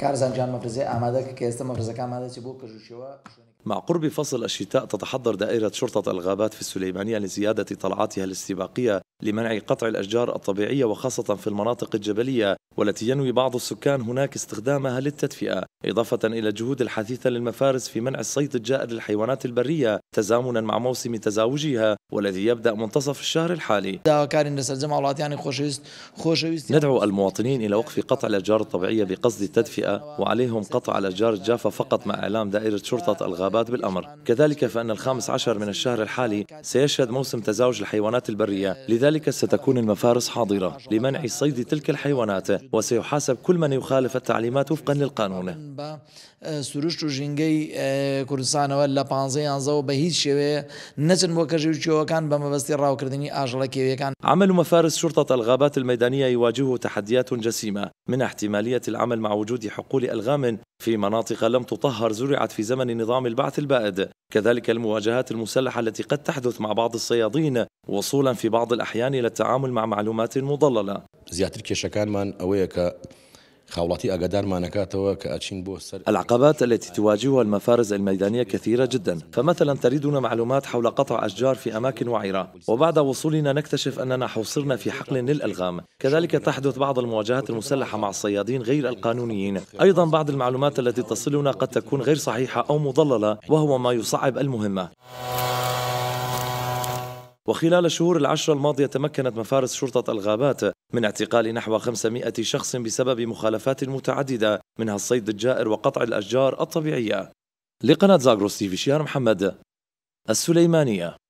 کارزان جان مەفرزی ئامادەکە کە ئێستا مەفرزەکان مادەی بۆ مع قرب فصل الشتاء تتحضر دائرة شرطة الغابات في السليمانية لزيادة طلعاتها الاستباقية لمنع قطع الأشجار الطبيعية وخاصة في المناطق الجبلية والتي ينوي بعض السكان هناك استخدامها للتدفئة إضافة إلى الجهود الحثيثة للمفارس في منع الصيد الجائر للحيوانات البرية تزامنا مع موسم تزاوجها والذي يبدأ منتصف الشهر الحالي يعني ندعو المواطنين إلى وقف قطع الأشجار الطبيعية بقصد التدفئة وعليهم قطع الأشجار الجافة فقط مع إعلام دائرة شرطة الغابات بالأمر كذلك فإن الخامس عشر من الشهر الحالي سيشهد موسم تزاوج الحيوانات البرية لذلك لذلك ستكون المفارس حاضرة لمنع صيد تلك الحيوانات وسيحاسب كل من يخالف التعليمات وفقا للقانون سروشت آه، و ژینگەی کوردستانەوە لە پانزەیانزەوە بە هیچ شێوێ نەچن بۆ راو بە مەبەستی ڕاوکردنی ئاژڵەکێویەکان عمل مفارس شرطة الغابات الميدانية يواجهه تحديات جسيمة من احتمالية العمل مع وجود حقول ألغام في مناطق لم تطهر زرعت في زمن نظام البعث البائد كذلك المواجهات المسلحة التي قد تحدث مع بعض الصيادين وصولا في بعض الأحيان إلى التعامل مع معلومات مضللة زياتر كێشەکانمان ئەوەیە اويك خاوڵاتی ئاگادارمانەکاتەوە کە ئەچین بۆ العقبات التي تواجهها المفارز الميدانية كثيرة جدا فمثلا تريدنا معلومات حول قطع أشجار في أماكن وعرة وبعد وصولنا نكتشف أننا حوصرنا في حقل للألغام كذلك تحدث بعض المواجهات المسلحة مع الصيادين غير القانونيين أيضا بعض المعلومات التي تصلنا قد تكون غير صحيحة أو مضللة وهو ما يصعب المهمة وخلال الشهور العشر الماضية تمكنت مفارس شرطة الغابات من اعتقال نحو 500 شخص بسبب مخالفات متعددة منها الصيد الجائر وقطع الأشجار الطبيعية لقناة زاغروس تيفي شيار محمد السليمانية